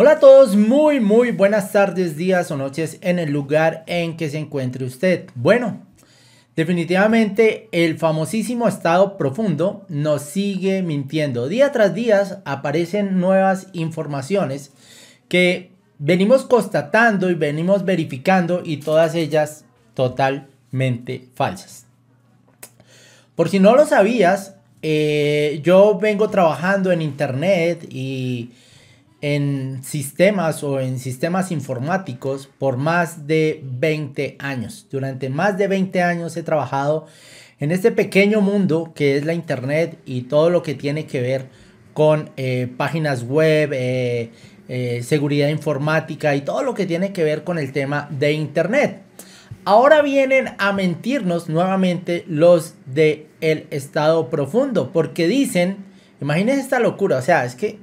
Hola a todos, muy muy buenas tardes, días o noches en el lugar en que se encuentre usted. Bueno, definitivamente el famosísimo estado profundo nos sigue mintiendo. Día tras día aparecen nuevas informaciones que venimos constatando y venimos verificando y todas ellas totalmente falsas. Por si no lo sabías, eh, yo vengo trabajando en internet y en sistemas o en sistemas informáticos por más de 20 años. Durante más de 20 años he trabajado en este pequeño mundo que es la Internet y todo lo que tiene que ver con eh, páginas web, eh, eh, seguridad informática y todo lo que tiene que ver con el tema de Internet. Ahora vienen a mentirnos nuevamente los de el estado profundo porque dicen, imagínense esta locura, o sea, es que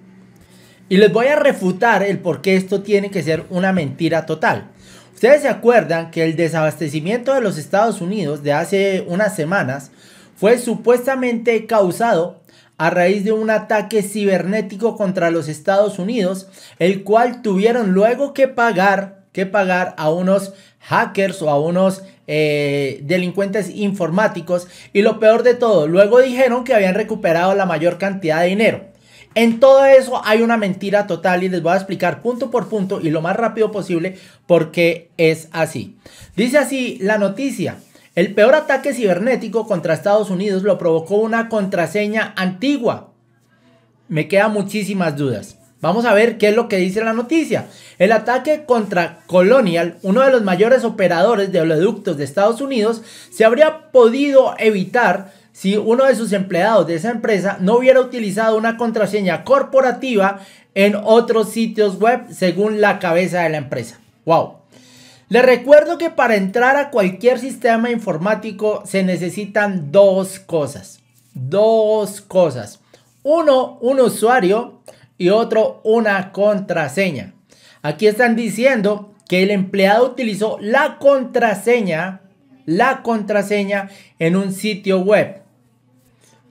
y les voy a refutar el por qué esto tiene que ser una mentira total. Ustedes se acuerdan que el desabastecimiento de los Estados Unidos de hace unas semanas fue supuestamente causado a raíz de un ataque cibernético contra los Estados Unidos, el cual tuvieron luego que pagar, que pagar a unos hackers o a unos eh, delincuentes informáticos. Y lo peor de todo, luego dijeron que habían recuperado la mayor cantidad de dinero. En todo eso hay una mentira total y les voy a explicar punto por punto y lo más rápido posible por qué es así. Dice así la noticia. El peor ataque cibernético contra Estados Unidos lo provocó una contraseña antigua. Me quedan muchísimas dudas. Vamos a ver qué es lo que dice la noticia. El ataque contra Colonial, uno de los mayores operadores de oleoductos de Estados Unidos, se habría podido evitar si uno de sus empleados de esa empresa no hubiera utilizado una contraseña corporativa en otros sitios web según la cabeza de la empresa. ¡Wow! Les recuerdo que para entrar a cualquier sistema informático se necesitan dos cosas. Dos cosas. Uno, un usuario y otro, una contraseña. Aquí están diciendo que el empleado utilizó la contraseña, la contraseña en un sitio web.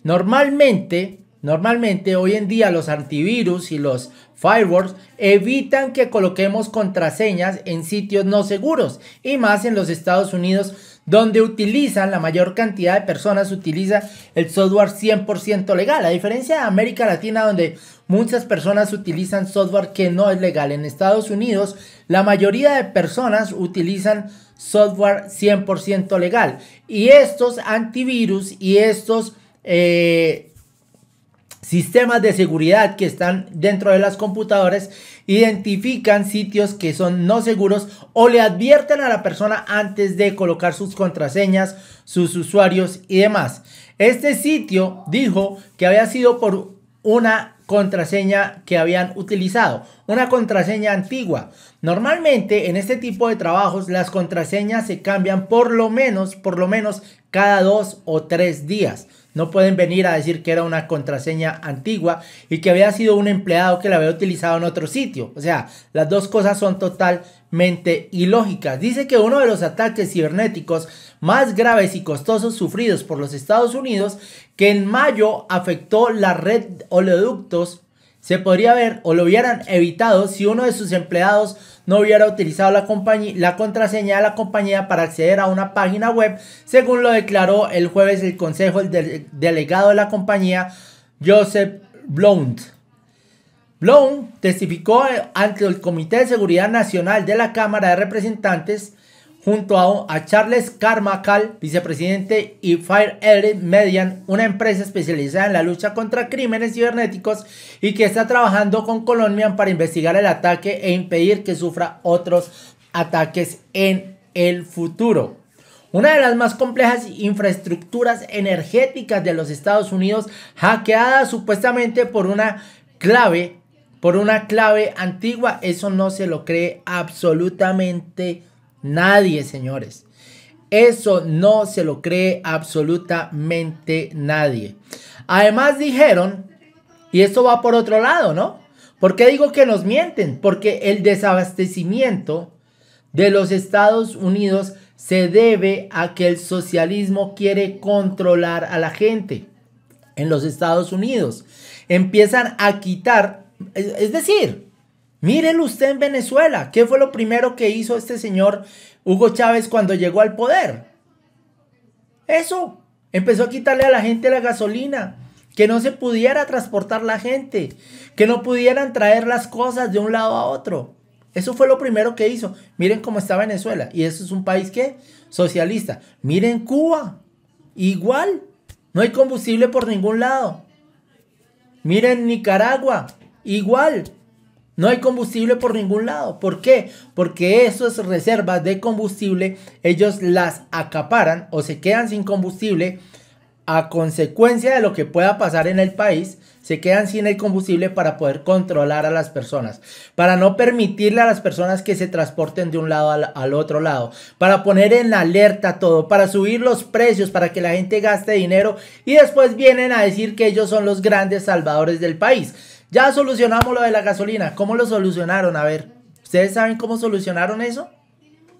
Normalmente, normalmente hoy en día los antivirus y los firewalls evitan que coloquemos contraseñas en sitios no seguros y más en los Estados Unidos donde utilizan la mayor cantidad de personas utiliza el software 100% legal, a diferencia de América Latina donde muchas personas utilizan software que no es legal. En Estados Unidos la mayoría de personas utilizan software 100% legal y estos antivirus y estos eh, sistemas de seguridad que están dentro de las computadoras identifican sitios que son no seguros o le advierten a la persona antes de colocar sus contraseñas, sus usuarios y demás. Este sitio dijo que había sido por una contraseña que habían utilizado, una contraseña antigua. Normalmente en este tipo de trabajos las contraseñas se cambian por lo menos, por lo menos cada dos o tres días. No pueden venir a decir que era una contraseña antigua y que había sido un empleado que la había utilizado en otro sitio. O sea, las dos cosas son totalmente ilógicas. Dice que uno de los ataques cibernéticos más graves y costosos sufridos por los Estados Unidos, que en mayo afectó la red oleoductos se podría haber o lo hubieran evitado si uno de sus empleados no hubiera utilizado la, la, contraseña de la compañía para acceder a una página web, según lo declaró el jueves el consejo del delegado de la compañía, Joseph Blount. Blount testificó eh, ante el Comité de Seguridad Nacional de la Cámara de Representantes junto a, Charles Carmacal, vicepresidente, y Fire Median, una empresa especializada en la lucha contra crímenes cibernéticos y que está trabajando con Colombian para investigar el ataque e impedir que sufra otros ataques en el futuro. Una de las más complejas infraestructuras energéticas de los Estados Unidos, hackeada supuestamente por una clave, por una clave antigua, eso no se lo cree absolutamente Nadie, señores. Eso no se lo cree absolutamente nadie. Además dijeron, y esto va por otro lado, ¿no? ¿Por qué digo que nos mienten? Porque el desabastecimiento de los Estados Unidos se debe a que el socialismo quiere controlar a la gente en los Estados Unidos. Empiezan a quitar, es decir, Mírenlo usted en Venezuela. ¿Qué fue lo primero que hizo este señor Hugo Chávez cuando llegó al poder? Eso. Empezó a quitarle a la gente la gasolina. Que no se pudiera transportar la gente. Que no pudieran traer las cosas de un lado a otro. Eso fue lo primero que hizo. Miren cómo está Venezuela. Y eso es un país que socialista. Miren Cuba. Igual. No hay combustible por ningún lado. Miren Nicaragua. Igual. No hay combustible por ningún lado. ¿Por qué? Porque esas reservas de combustible ellos las acaparan o se quedan sin combustible a consecuencia de lo que pueda pasar en el país. Se quedan sin el combustible para poder controlar a las personas, para no permitirle a las personas que se transporten de un lado al, al otro lado, para poner en alerta todo, para subir los precios, para que la gente gaste dinero y después vienen a decir que ellos son los grandes salvadores del país. Ya solucionamos lo de la gasolina. ¿Cómo lo solucionaron? A ver, ¿ustedes saben cómo solucionaron eso?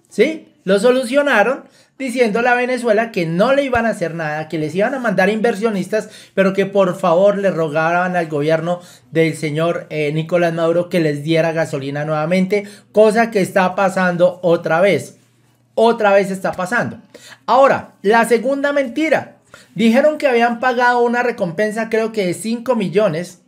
¿Sí? Lo solucionaron diciendo a Venezuela que no le iban a hacer nada, que les iban a mandar inversionistas, pero que por favor le rogaran al gobierno del señor eh, Nicolás Maduro que les diera gasolina nuevamente, cosa que está pasando otra vez. Otra vez está pasando. Ahora, la segunda mentira. Dijeron que habían pagado una recompensa, creo que de 5 millones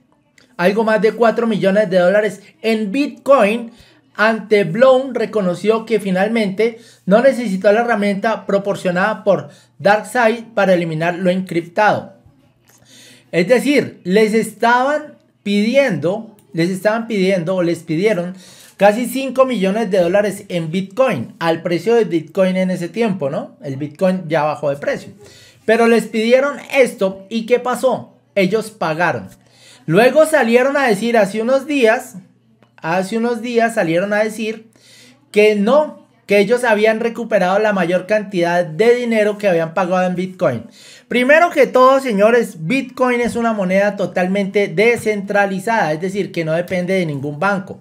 algo más de 4 millones de dólares en Bitcoin, ante Blown reconoció que finalmente no necesitó la herramienta proporcionada por DarkSide para eliminar lo encriptado. Es decir, les estaban pidiendo, les estaban pidiendo o les pidieron casi 5 millones de dólares en Bitcoin, al precio de Bitcoin en ese tiempo, ¿no? El Bitcoin ya bajó de precio. Pero les pidieron esto y ¿qué pasó? Ellos pagaron. Luego salieron a decir hace unos días, hace unos días salieron a decir que no, que ellos habían recuperado la mayor cantidad de dinero que habían pagado en Bitcoin. Primero que todo, señores, Bitcoin es una moneda totalmente descentralizada, es decir, que no depende de ningún banco.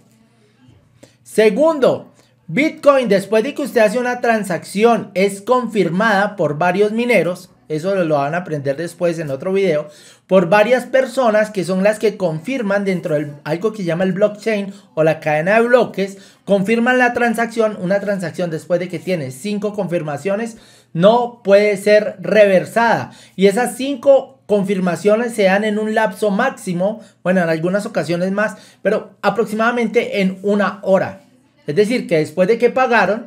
Segundo, Bitcoin, después de que usted hace una transacción, es confirmada por varios mineros eso lo, van a aprender después en otro video, por varias personas que son las que confirman dentro de algo que llama el blockchain o la cadena de bloques, confirman la transacción, una transacción después de que tiene cinco confirmaciones, no puede ser reversada. Y esas cinco confirmaciones se dan en un lapso máximo, bueno, en algunas ocasiones más, pero aproximadamente en una hora. Es decir, que después de que pagaron,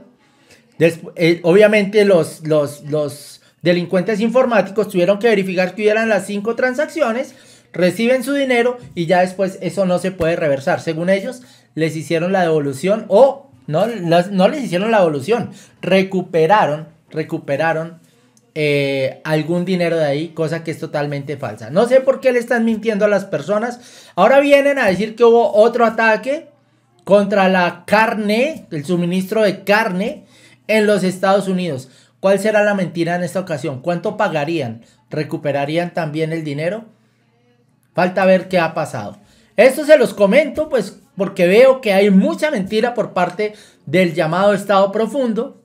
eh, obviamente los, los Delincuentes informáticos tuvieron que verificar que hubieran las cinco transacciones, reciben su dinero y ya después eso no se puede reversar. Según ellos, les hicieron la devolución o no, les hicieron la devolución, recuperaron, recuperaron eh, algún dinero de ahí, cosa que es totalmente falsa. No sé por qué le están mintiendo a las personas. Ahora vienen a decir que hubo otro ataque contra la carne, el suministro de carne en los Estados Unidos. ¿Cuál será la mentira en esta ocasión? ¿Cuánto pagarían? ¿Recuperarían también el dinero? Falta ver qué ha pasado. Esto se los comento pues porque veo que hay mucha mentira por parte del llamado Estado profundo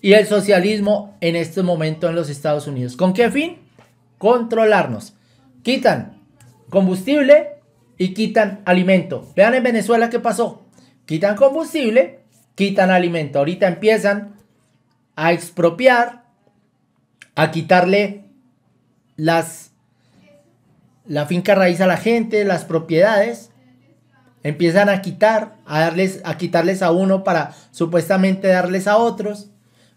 y el socialismo en este momento en los Estados Unidos. ¿Con qué fin? Controlarnos. Quitan combustible y quitan alimento. Vean en Venezuela qué pasó. Quitan combustible, quitan alimento. Ahorita empiezan a expropiar, a quitarle las, la finca raíz a la gente, las propiedades, empiezan a quitar, a, darles, a quitarles a uno para supuestamente darles a otros,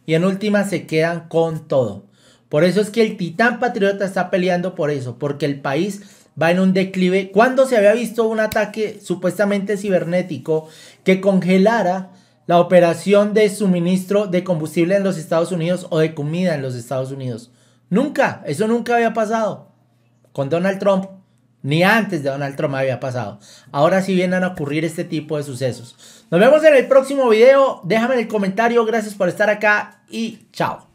y en última se quedan con todo. Por eso es que el titán patriota está peleando por eso, porque el país va en un declive. Cuando se había visto un ataque supuestamente cibernético que congelara la operación de suministro de combustible en los Estados Unidos o de comida en los Estados Unidos. Nunca, eso nunca había pasado con Donald Trump, ni antes de Donald Trump había pasado. Ahora sí vienen a ocurrir este tipo de sucesos. Nos vemos en el próximo video, déjame en el comentario, gracias por estar acá y chao.